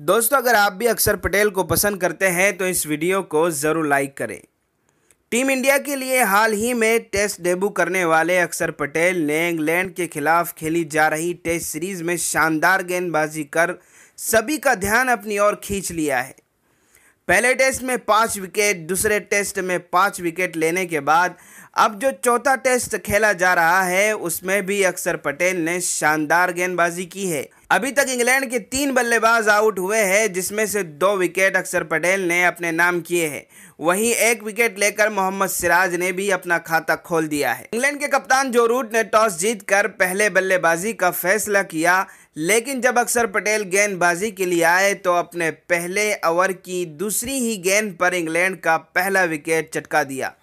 दोस्तों अगर आप भी अक्षर पटेल को पसंद करते हैं तो इस वीडियो को ज़रूर लाइक करें टीम इंडिया के लिए हाल ही में टेस्ट डेब्यू करने वाले अक्षर पटेल ने इंग्लैंड के खिलाफ खेली जा रही टेस्ट सीरीज में शानदार गेंदबाजी कर सभी का ध्यान अपनी ओर खींच लिया है पहले टेस्ट में पाँच विकेट दूसरे टेस्ट में पाँच विकेट लेने के बाद अब जो चौथा टेस्ट खेला जा रहा है उसमें भी अक्षर पटेल ने शानदार गेंदबाजी की है अभी तक इंग्लैंड के तीन बल्लेबाज आउट हुए हैं जिसमें से दो विकेट अक्षर पटेल ने अपने नाम किए हैं वहीं एक विकेट लेकर मोहम्मद सिराज ने भी अपना खाता खोल दिया है इंग्लैंड के कप्तान जो रूट ने टॉस जीतकर पहले बल्लेबाजी का फैसला किया लेकिन जब अक्षर पटेल गेंदबाजी के लिए आए तो अपने पहले ओवर की दूसरी ही गेंद पर इंग्लैंड का पहला विकेट चटका दिया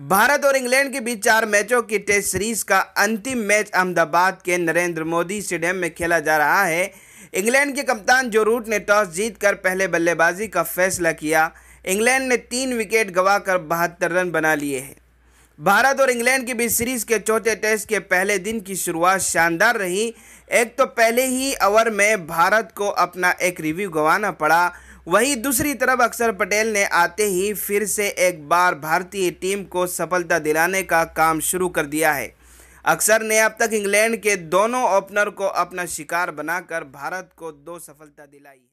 भारत और इंग्लैंड के बीच चार मैचों की टेस्ट सीरीज का अंतिम मैच अहमदाबाद के नरेंद्र मोदी स्टेडियम में खेला जा रहा है इंग्लैंड के कप्तान जो रूट ने टॉस जीतकर पहले बल्लेबाजी का फैसला किया इंग्लैंड ने तीन विकेट गंवाकर बहत्तर रन बना लिए हैं भारत और इंग्लैंड के बीच सीरीज के चौथे टेस्ट के पहले दिन की शुरुआत शानदार रही एक तो पहले ही ओवर में भारत को अपना एक रिव्यू गंवाना पड़ा वहीं दूसरी तरफ अक्षर पटेल ने आते ही फिर से एक बार भारतीय टीम को सफलता दिलाने का काम शुरू कर दिया है अक्षर ने अब तक इंग्लैंड के दोनों ओपनर को अपना शिकार बनाकर भारत को दो सफलता दिलाई